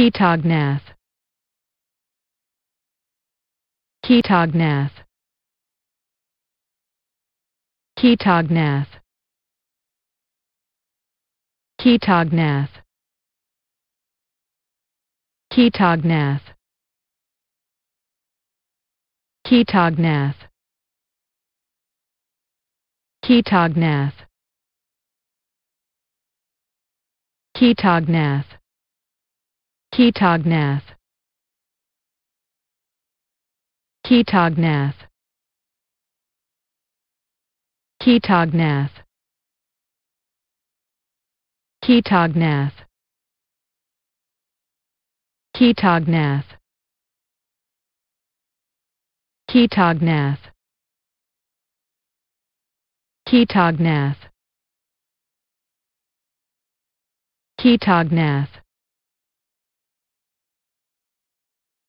Ketognath Ketognath Ketognath Ketognath Ketognath Ketognath Ketognath Ketognath Ketognath Ketognath Ketognath Ketognath Ketognath Ketognath Ketognath Ketognath